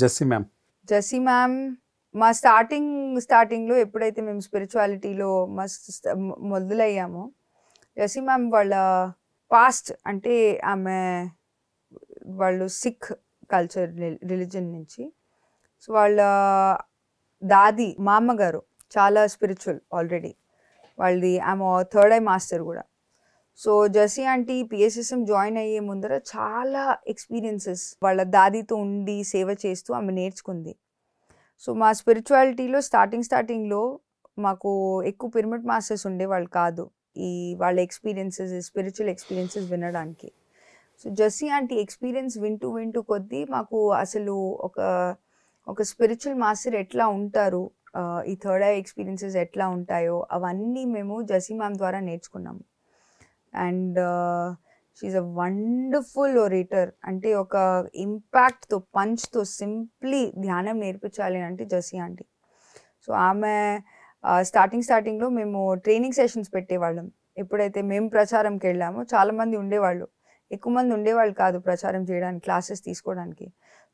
Jassi ma'am Jassi ma'am మా starting స్టార్టింగ్లో ఎప్పుడైతే మేము స్పిరిచువాలిటీలో మా మొదలయ్యామో జస్సీ మ్యామ్ వాళ్ళ పాస్ట్ అంటే ఆమె వాళ్ళు సిక్ కల్చర్ రిలీజన్ నుంచి సో వాళ్ళ దాది మా అమ్మగారు చాలా స్పిరిచువల్ ఆల్రెడీ వాళ్ళది ఆమె థర్డ్ ఐ మాస్టర్ కూడా so Jassi aunty PSSM join అయ్యే ముందర చాలా ఎక్స్పీరియన్సెస్ వాళ్ళ దాదితో ఉండి సేవ చేస్తూ ఆమె నేర్చుకుంది సో మా స్పిరిచువాలిటీలో స్టార్టింగ్ స్టార్టింగ్లో మాకు ఎక్కువ పిరమిడ్ మాస్టర్స్ ఉండే వాళ్ళు కాదు ఈ వాళ్ళ ఎక్స్పీరియన్సెస్ స్పిరిచువల్ ఎక్స్పీరియన్సెస్ వినడానికి సో జెస్సీ ఆంటీ ఎక్స్పీరియన్స్ వింటూ వింటూ కొద్దీ మాకు అసలు ఒక ఒక స్పిరిచువల్ మాస్టర్ ఎట్లా ఉంటారు ఈ థర్డ్ ఐ ఎక్స్పీరియన్సెస్ ఎట్లా ఉంటాయో అవన్నీ మేము జసీ మ్యామ్ ద్వారా నేర్చుకున్నాము and she a wonderful orator అంటే ఒక ఇంపాక్ట్తో పంచ్తో సింప్లీ ధ్యానం నేర్పించాలి అంటే జసి ఆంటీ సో ఆమె స్టార్టింగ్ స్టార్టింగ్లో మేము ట్రైనింగ్ సెషన్స్ పెట్టేవాళ్ళం ఎప్పుడైతే మేము ప్రచారంకి వెళ్ళామో చాలామంది ఉండేవాళ్ళు ఎక్కువ మంది ఉండేవాళ్ళు కాదు ప్రచారం చేయడానికి క్లాసెస్ తీసుకోవడానికి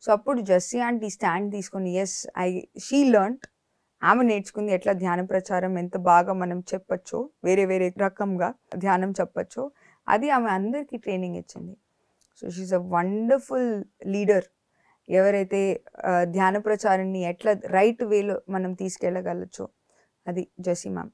సో అప్పుడు జస్సీ ఆంటీ స్టాండ్ తీసుకొని ఎస్ ఐ షీ లర్న్ ఆమె నేర్చుకుంది ఎట్లా ధ్యాన ప్రచారం ఎంత బాగా మనం చెప్పచ్చో వేరే వేరే రకంగా ధ్యానం చెప్పచ్చు అది ఆమె అందరికీ ట్రైనింగ్ ఇచ్చింది so she a wonderful leader ఎవరైతే ధ్యాన ప్రచారాన్ని ఎట్లా రైట్ వేలో మనం తీసుకెళ్ళగలచ్చో అది జసీ మ్యామ్